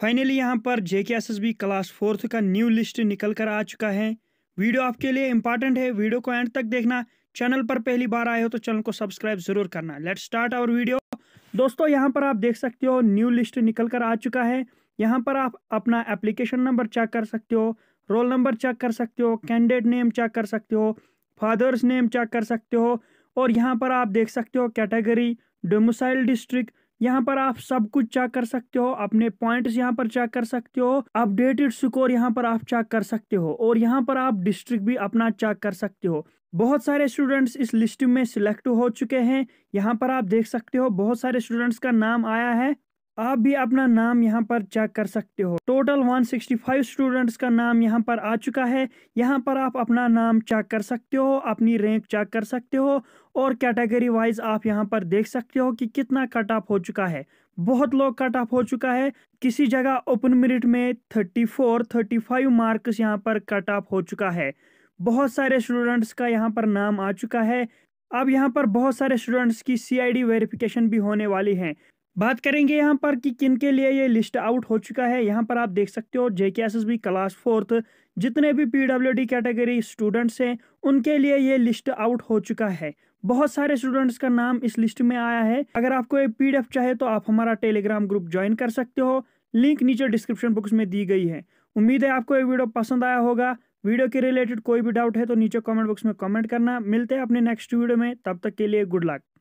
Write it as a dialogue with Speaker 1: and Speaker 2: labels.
Speaker 1: finally यहाँ पर J K S S B class fourth का न्यू लिस्ट निकल कर आ चुका है वीडियो आपके लिए इंपॉर्टेंट है वीडियो को एंड तक देखना चैनल पर पहली बार आए हो तो चैनल को सब्सक्राइब जरूर करना लेट स्टार्ट आवर वीडियो दोस्तों यहाँ पर आप देख सकते हो न्यू लिस्ट निकल कर आ चुका है यहाँ पर आप अपना एप्लीकेशन नंबर चेक कर सकते हो रोल नंबर चेक कर सकते हो कैंडिडेट नेम चेक कर सकते हो फादर्स नेम चेक कर सकते हो और यहाँ पर आप देख सकते हो कैटेगरी डोमिसाइल डिस्ट्रिक्ट यहाँ पर आप सब कुछ चेक कर सकते हो अपने पॉइंट्स यहाँ पर चेक कर सकते हो अपडेटेड स्कोर यहाँ पर आप चेक कर सकते हो और यहाँ पर आप डिस्ट्रिक्ट भी अपना चेक कर सकते हो बहुत सारे स्टूडेंट्स इस लिस्ट में सिलेक्ट हो चुके हैं यहाँ पर आप देख सकते हो बहुत सारे स्टूडेंट्स का नाम आया है आप भी अपना नाम यहाँ पर चेक कर सकते हो टोटल 165 स्टूडेंट्स का नाम यहाँ पर आ चुका है यहाँ पर आप अपना नाम चेक कर सकते हो अपनी रैंक चेक कर सकते हो और कैटेगरी वाइज आप यहाँ पर देख सकते हो कि कितना कट ऑफ हो चुका है बहुत लोग कट ऑफ हो चुका है किसी जगह ओपन मेरिट में 34, 35 मार्क्स यहाँ पर कट ऑफ हो चुका है बहुत सारे स्टूडेंट्स का यहाँ पर नाम आ चुका है अब यहाँ पर बहुत सारे स्टूडेंट्स की सी आई वेरिफिकेशन भी होने वाली है बात करेंगे यहाँ पर कि किन के लिए ये लिस्ट आउट हो चुका है यहाँ पर आप देख सकते हो जे क्लास फोर्थ जितने भी पी कैटेगरी स्टूडेंट्स हैं उनके लिए ये लिस्ट आउट हो चुका है बहुत सारे स्टूडेंट्स का नाम इस लिस्ट में आया है अगर आपको ये पी चाहिए तो आप हमारा टेलीग्राम ग्रुप ज्वाइन कर सकते हो लिंक नीचे डिस्क्रिप्शन बॉक्स में दी गई है उम्मीद है आपको ये वीडियो पसंद आया होगा वीडियो के रिलेटेड कोई भी डाउट है तो नीचे कमेंट बॉक्स में कमेंट करना मिलते हैं अपने नेक्स्ट वीडियो में तब तक के लिए गुड लक